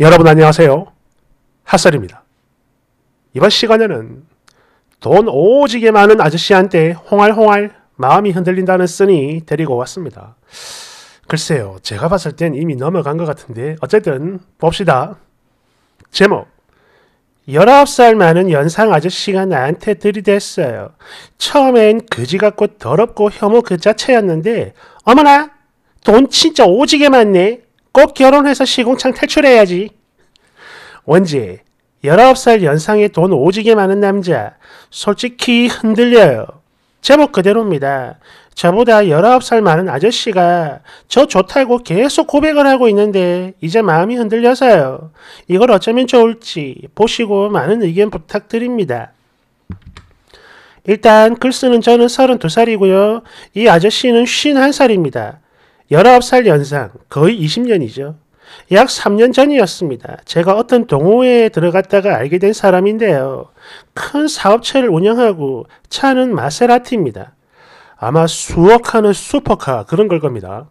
여러분 안녕하세요. 핫설입니다. 이번 시간에는 돈 오지게 많은 아저씨한테 홍알홍알 마음이 흔들린다는 쓰니 데리고 왔습니다. 글쎄요. 제가 봤을 땐 이미 넘어간 것 같은데 어쨌든 봅시다. 제목 19살 많은 연상 아저씨가 나한테 들이댔어요. 처음엔 그지 같고 더럽고 혐오 그 자체였는데 어머나 돈 진짜 오지게 많네. 꼭 결혼해서 시공창 탈출해야지. 원지, 19살 연상에 돈 오지게 많은 남자, 솔직히 흔들려요. 제목 그대로입니다. 저보다 19살 많은 아저씨가 저 좋다고 계속 고백을 하고 있는데 이제 마음이 흔들려서요. 이걸 어쩌면 좋을지 보시고 많은 의견 부탁드립니다. 일단 글 쓰는 저는 32살이고요. 이 아저씨는 51살입니다. 19살 연상, 거의 20년이죠. 약 3년 전이었습니다. 제가 어떤 동호회에 들어갔다가 알게 된 사람인데요. 큰 사업체를 운영하고 차는 마세라티입니다. 아마 수억 하는 슈퍼카 그런 걸 겁니다.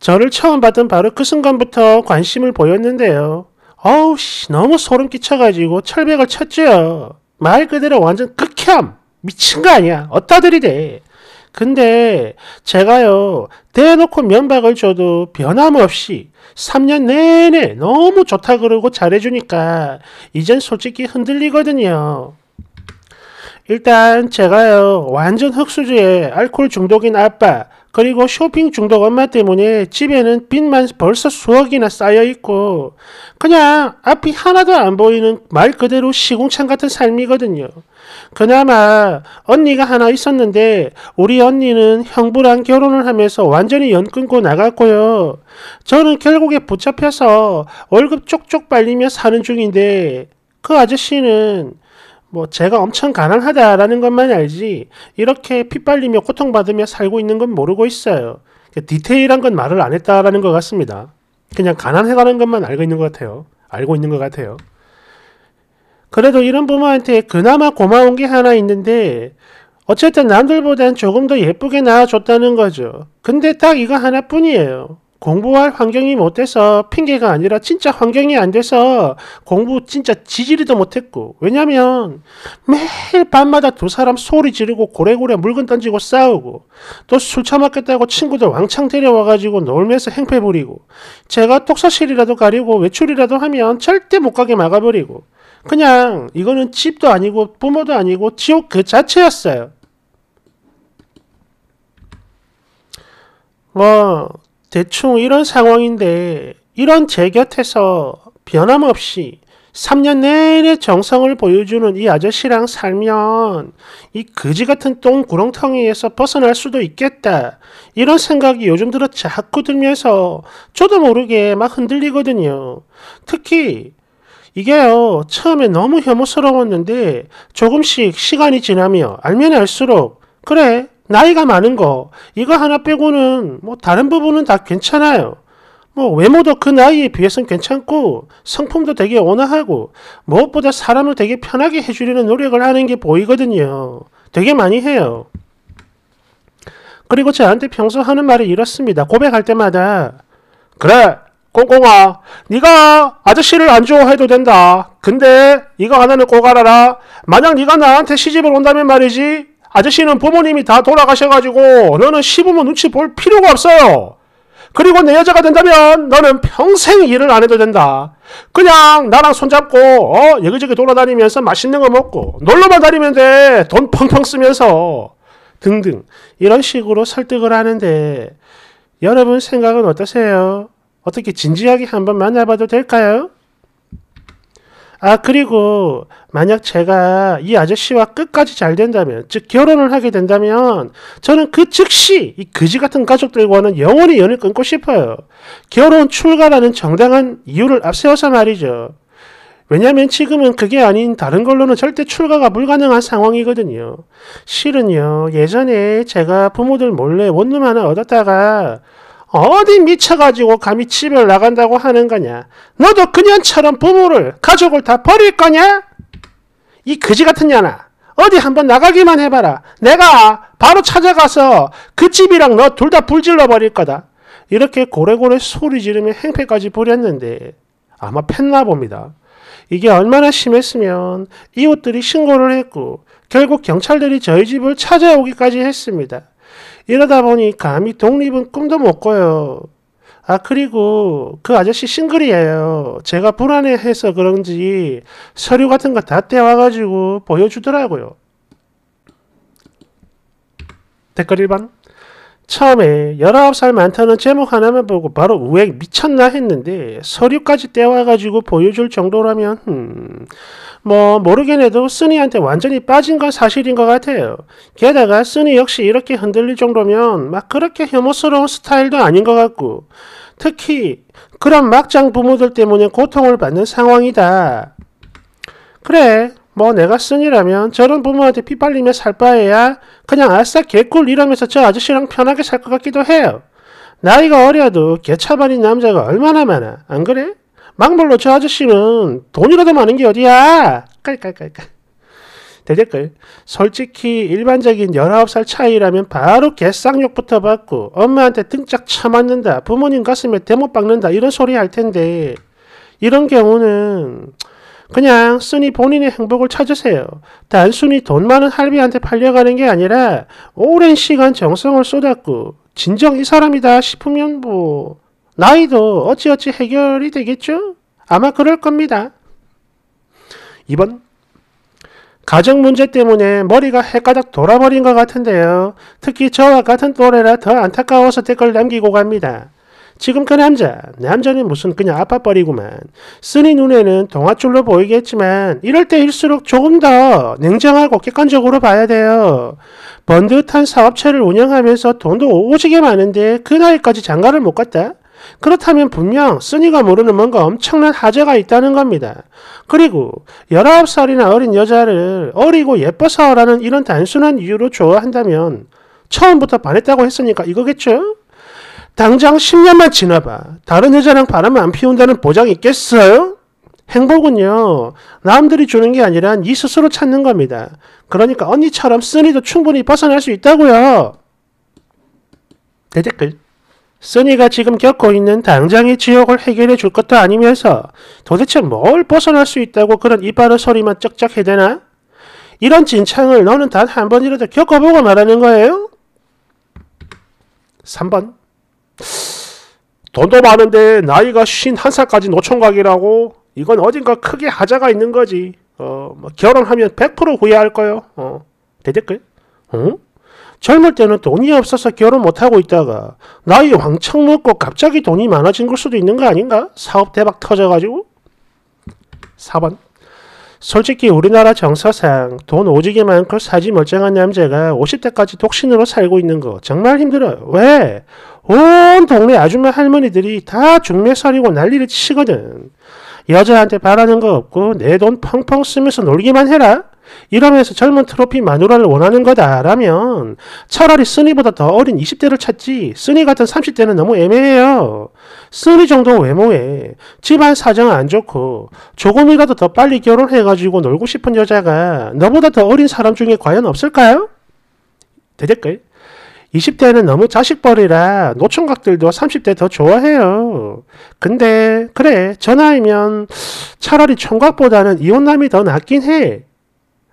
저를 처음 봤던 바로 그 순간부터 관심을 보였는데요. 어우 씨 너무 소름 끼쳐가지고 철벽을 쳤죠. 말 그대로 완전 극혐! 미친 거 아니야. 어떠 들이대. 근데 제가요, 대놓고 면박을 줘도 변함없이 3년 내내 너무 좋다 그러고 잘해주니까 이젠 솔직히 흔들리거든요. 일단 제가요 완전 흙수저에 알코올 중독인 아빠 그리고 쇼핑 중독 엄마 때문에 집에는 빚만 벌써 수억이나 쌓여있고 그냥 앞이 하나도 안 보이는 말 그대로 시궁창 같은 삶이거든요. 그나마 언니가 하나 있었는데 우리 언니는 형부랑 결혼을 하면서 완전히 연 끊고 나갔고요. 저는 결국에 붙잡혀서 월급 쪽쪽 빨리며 사는 중인데 그 아저씨는 뭐 제가 엄청 가난하다라는 것만 알지 이렇게 핏발리며 고통받으며 살고 있는 건 모르고 있어요. 그 디테일한 건 말을 안 했다라는 것 같습니다. 그냥 가난해가는 것만 알고 있는 것 같아요. 알고 있는 것 같아요. 그래도 이런 부모한테 그나마 고마운 게 하나 있는데 어쨌든 남들보단 조금 더 예쁘게 낳아줬다는 거죠. 근데 딱 이거 하나뿐이에요. 공부할 환경이 못 돼서 핑계가 아니라 진짜 환경이 안 돼서 공부 진짜 지지리도 못했고 왜냐면 매일 밤마다 두 사람 소리 지르고 고래고래 물건 던지고 싸우고 또 술 처먹겠다고 친구들 왕창 데려와가지고 놀면서 행패 부리고 제가 독서실이라도 가리고 외출이라도 하면 절대 못 가게 막아버리고 그냥 이거는 집도 아니고 부모도 아니고 지옥 그 자체였어요. 뭐 대충 이런 상황인데 이런 제 곁에서 변함없이 3년 내내 정성을 보여주는 이 아저씨랑 살면 이 거지 같은 똥 구렁텅이에서 벗어날 수도 있겠다. 이런 생각이 요즘 들어 자꾸 들면서 저도 모르게 막 흔들리거든요. 특히 이게요, 처음에 너무 혐오스러웠는데 조금씩 시간이 지나며 알면 알수록 그래, 나이가 많은 거, 이거 하나 빼고는 뭐 다른 부분은 다 괜찮아요. 뭐 외모도 그 나이에 비해선 괜찮고 성품도 되게 온화하고 무엇보다 사람을 되게 편하게 해주려는 노력을 하는 게 보이거든요. 되게 많이 해요. 그리고 저한테 평소 하는 말이 이렇습니다. 고백할 때마다 그래 꽁꽁아 네가 아저씨를 안 좋아해도 된다. 근데 이거 하나는 꼭 알아라. 만약 네가 나한테 시집을 온다면 말이지 아저씨는 부모님이 다 돌아가셔가지고 너는 시부모 눈치 볼 필요가 없어요. 그리고 내 여자가 된다면 너는 평생 일을 안 해도 된다. 그냥 나랑 손잡고 어 여기저기 돌아다니면서 맛있는 거 먹고 놀러만 다니면 돼. 돈 펑펑 쓰면서 등등 이런 식으로 설득을 하는데 여러분 생각은 어떠세요? 어떻게 진지하게 한번 만나봐도 될까요? 아, 그리고 만약 제가 이 아저씨와 끝까지 잘 된다면, 즉 결혼을 하게 된다면 저는 그 즉시 이 거지 같은 가족들과는 영원히 연을 끊고 싶어요. 결혼 출가라는 정당한 이유를 앞세워서 말이죠. 왜냐면 지금은 그게 아닌 다른 걸로는 절대 출가가 불가능한 상황이거든요. 실은요, 예전에 제가 부모들 몰래 원룸 하나 얻었다가 어디 미쳐가지고 감히 집을 나간다고 하는 거냐? 너도 그년처럼 부모를, 가족을 다 버릴 거냐? 이 거지 같은 년아, 어디 한번 나가기만 해봐라. 내가 바로 찾아가서 그 집이랑 너 둘 다 불질러 버릴 거다. 이렇게 고래고래 소리 지르며 행패까지 부렸는데 아마 팼나 봅니다. 이게 얼마나 심했으면 이웃들이 신고를 했고 결국 경찰들이 저희 집을 찾아오기까지 했습니다. 이러다 보니 감히 독립은 꿈도 못 꿔요. 아, 그리고 그 아저씨 싱글이에요. 제가 불안해해서 그런지 서류 같은 거 다 떼와가지고 보여주더라고요. 댓글 1번. 처음에 19살 많다는 제목 하나만 보고 바로 우엥 미쳤나 했는데 서류까지 떼와가지고 보여줄 정도라면 음, 뭐 모르긴 해도 쓰니한테 완전히 빠진 건 사실인 것 같아요. 게다가 쓰니 역시 이렇게 흔들릴 정도면 막 그렇게 혐오스러운 스타일도 아닌 것 같고 특히 그런 막장 부모들 때문에 고통을 받는 상황이다. 그래 뭐 내가 쓴이라면 저런 부모한테 피빨리며 살 바에야 그냥 아싸 개꿀 이러면서 저 아저씨랑 편하게 살 것 같기도 해요. 나이가 어려도 개차반인 남자가 얼마나 많아. 안 그래? 막말로 저 아저씨는 돈이라도 많은 게 어디야. 깔깔깔깔. 대댓글 솔직히 일반적인 19살 차이라면 바로 개쌍욕부터 받고 엄마한테 등짝 차맞는다 부모님 가슴에 대못 박는다 이런 소리 할 텐데 이런 경우는 그냥 순이 본인의 행복을 찾으세요. 단순히 돈 많은 할비한테 팔려가는 게 아니라 오랜 시간 정성을 쏟았고 진정 이 사람이다 싶으면 뭐 나이도 어찌어찌 해결이 되겠죠? 아마 그럴 겁니다. 2번 가정 문제 때문에 머리가 헷가닥 돌아버린 것 같은데요. 특히 저와 같은 또래라 더 안타까워서 댓글 남기고 갑니다. 지금 그 남자, 남자는 무슨 그냥 아파버리고만 쓰니 눈에는 동화줄로 보이겠지만 이럴 때일수록 조금 더 냉정하고 객관적으로 봐야 돼요. 번듯한 사업체를 운영하면서 돈도 오지게 많은데 그 나이까지 장가를 못 갔다? 그렇다면 분명 쓰니가 모르는 뭔가 엄청난 하자가 있다는 겁니다. 그리고 19살이나 어린 여자를 어리고 예뻐서라는 이런 단순한 이유로 좋아한다면 처음부터 반했다고 했으니까 이거겠죠? 당장 10년만 지나봐. 다른 여자랑 바람을 안 피운다는 보장이 있겠어요? 행복은요, 남들이 주는 게 아니라 니 네 스스로 찾는 겁니다. 그러니까 언니처럼 쓰니도 충분히 벗어날 수 있다고요. 대댓글. 쓰니가 지금 겪고 있는 당장의 지옥을 해결해 줄 것도 아니면서 도대체 뭘 벗어날 수 있다고 그런 이빨의 소리만 쩍쩍 해대나? 이런 진창을 너는 단 한 번이라도 겪어보고 말하는 거예요? 3번. 돈도 많은데 나이가 51살까지 노총각이라고 이건 어딘가 크게 하자가 있는 거지. 어, 뭐 결혼하면 100% 후회할 거요. 어, 대댓글? 응? 어? 젊을 때는 돈이 없어서 결혼 못하고 있다가 나이 왕창 먹고 갑자기 돈이 많아진 걸 수도 있는 거 아닌가? 사업 대박 터져가지고? 4번 솔직히 우리나라 정서상 돈 오지게 많고 사지 멀쩡한 남자가 50대까지 독신으로 살고 있는 거 정말 힘들어요. 왜? 온 동네 아줌마 할머니들이 다 중매살이고 난리를 치거든. 여자한테 바라는 거 없고 내 돈 펑펑 쓰면서 놀기만 해라. 이러면서 젊은 트로피 마누라를 원하는 거다라면 차라리 쓰니보다 더 어린 20대를 찾지 쓰니 같은 30대는 너무 애매해요. 쓰니 정도 외모에 집안 사정 안 좋고 조금이라도 더 빨리 결혼해가지고 놀고 싶은 여자가 너보다 더 어린 사람 중에 과연 없을까요? 대댓글 20대는 너무 자식벌이라 노총각들도 30대 더 좋아해요. 근데 그래 전화이면 차라리 총각보다는 이혼남이 더 낫긴 해.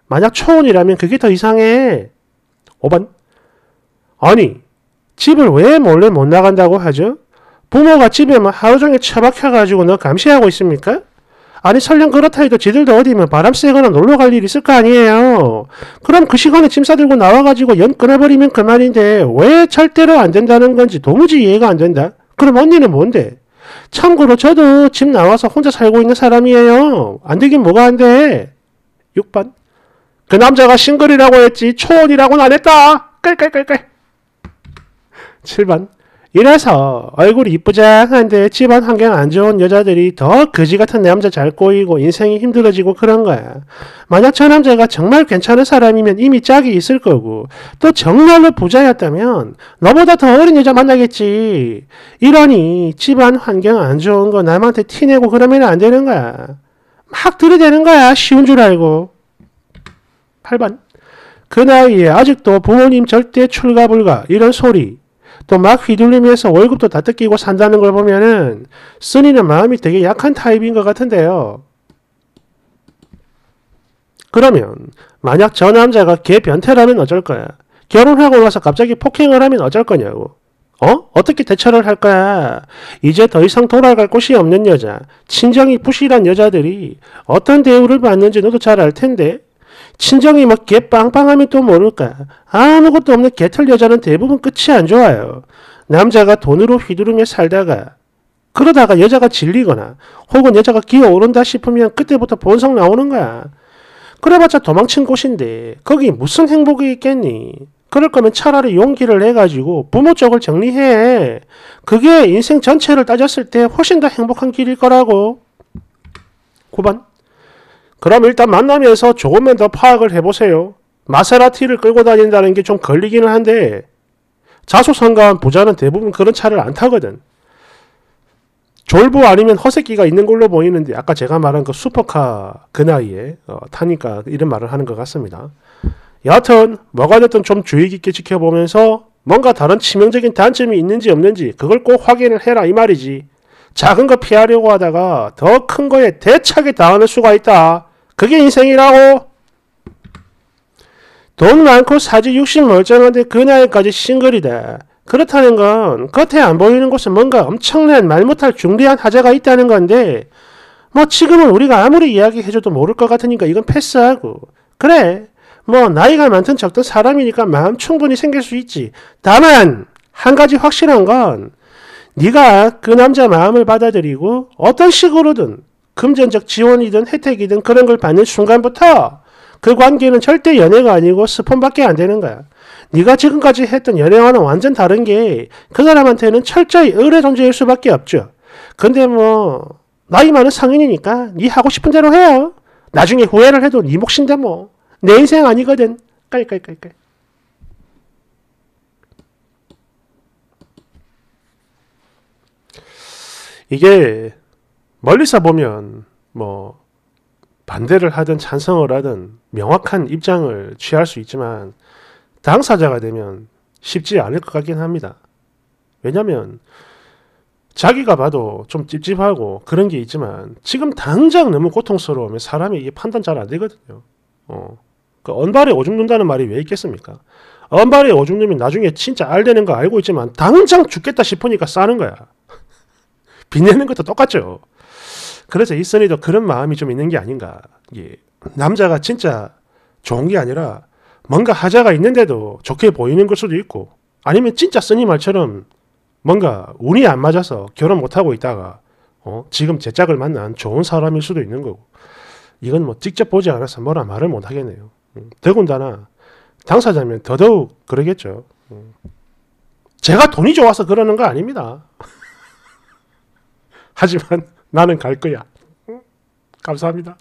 만약 초혼이라면 그게 더 이상해. 5번 아니 집을 왜 몰래 못 나간다고 하죠? 부모가 집에만 뭐 하루 종일 처박혀가지고 너 감시하고 있습니까? 아니 설령 그렇다 해도 지들도 어디면 뭐 바람 쐬거나 놀러 갈일이 있을 거 아니에요. 그럼 그 시간에 짐 싸들고 나와가지고 연 끊어버리면 그만인데 왜 절대로 안 된다는 건지 도무지 이해가 안 된다. 그럼 언니는 뭔데? 참고로 저도 집 나와서 혼자 살고 있는 사람이에요. 안 되긴 뭐가 안 돼. 6번. 그 남자가 싱글이라고 했지 초혼이라고는 안 했다. 깔깔깔깔. 7번. 이래서 얼굴이 이쁘장한데 집안 환경 안 좋은 여자들이 더 거지같은 남자 잘 꼬이고 인생이 힘들어지고 그런 거야. 만약 저 남자가 정말 괜찮은 사람이면 이미 짝이 있을 거고 또 정말로 부자였다면 너보다 더 어린 여자 만나겠지. 이러니 집안 환경 안 좋은 거 남한테 티내고 그러면 안 되는 거야. 막 들이대는 거야. 쉬운 줄 알고. 8번. 그 나이에 아직도 부모님 절대 출가 불가 이런 소리 또막 휘둘리면서 월급도 다 뜯기고 산다는 걸 보면은 쓰니는 마음이 되게 약한 타입인 것 같은데요. 그러면 만약 저 남자가 개 변태라면 어쩔 거야? 결혼하고 나서 갑자기 폭행을 하면 어쩔 거냐고. 어? 어떻게 대처를 할 거야? 이제 더 이상 돌아갈 곳이 없는 여자, 친정이 부실한 여자들이 어떤 대우를 받는지 너도 잘 알 텐데 친정이 막개빵빵함이또 모를까. 아무것도 없는 개털 여자는 대부분 끝이 안 좋아요. 남자가 돈으로 휘두르며 살다가 그러다가 여자가 질리거나 혹은 여자가 기어오른다 싶으면 그때부터 본성 나오는 거야. 그래봤자 도망친 곳인데 거기 무슨 행복이 있겠니? 그럴 거면 차라리 용기를 내가지고 부모 쪽을 정리해. 그게 인생 전체를 따졌을 때 훨씬 더 행복한 길일 거라고. 9번 그럼 일단 만나면서 조금만 더 파악을 해보세요. 마세라티를 끌고 다닌다는 게 좀 걸리기는 한데 자수성가한 부자는 대부분 그런 차를 안 타거든. 졸부 아니면 허세끼가 있는 걸로 보이는데 아까 제가 말한 그 슈퍼카 그 나이에 어, 타니까 이런 말을 하는 것 같습니다. 여하튼 뭐가 됐든 좀 주의 깊게 지켜보면서 뭔가 다른 치명적인 단점이 있는지 없는지 그걸 꼭 확인을 해라 이 말이지. 작은 거 피하려고 하다가 더 큰 거에 대차게 당하는 수가 있다. 그게 인생이라고. 돈 많고 사지 육신 멀쩡한데 그 나이까지 싱글이다. 그렇다는 건 겉에 안 보이는 곳에 뭔가 엄청난 말 못할 중대한 하자가 있다는 건데 뭐 지금은 우리가 아무리 이야기해줘도 모를 것 같으니까 이건 패스하고 그래 뭐 나이가 많든 적든 사람이니까 마음 충분히 생길 수 있지 다만 한 가지 확실한 건 네가 그 남자 마음을 받아들이고 어떤 식으로든 금전적 지원이든 혜택이든 그런 걸 받는 순간부터 그 관계는 절대 연애가 아니고 스폰밖에 안 되는 거야. 네가 지금까지 했던 연애와는 완전 다른 게 그 사람한테는 철저히 의뢰 존재일 수밖에 없죠. 근데 뭐 나이 많은 성인이니까 네 하고 싶은 대로 해요. 나중에 후회를 해도 네 몫인데 뭐. 내 인생 아니거든. 깔깔깔깔. 이게 멀리서 보면 뭐 반대를 하든 찬성을 하든 명확한 입장을 취할 수 있지만 당사자가 되면 쉽지 않을 것 같긴 합니다. 왜냐하면 자기가 봐도 좀 찝찝하고 그런 게 있지만 지금 당장 너무 고통스러우면 사람이 이게 판단 잘 안 되거든요. 어. 그 언발에 오줌 눈다는 말이 왜 있겠습니까? 언발에 오줌 누이 나중에 진짜 알되는 거 알고 있지만 당장 죽겠다 싶으니까 싸는 거야. 빚내는 것도 똑같죠. 그래서 이선희도 그런 마음이 좀 있는 게 아닌가. 예. 남자가 진짜 좋은 게 아니라 뭔가 하자가 있는데도 좋게 보이는 걸 수도 있고 아니면 진짜 선희 말처럼 뭔가 운이 안 맞아서 결혼 못하고 있다가 어? 지금 제 짝을 만난 좋은 사람일 수도 있는 거고 이건 뭐 직접 보지 않아서 뭐라 말을 못 하겠네요. 음, 더군다나 당사자면 더더욱 그러겠죠. 음. 제가 돈이 좋아서 그러는 거 아닙니다. 하지만 나는 갈 거야. 감사합니다.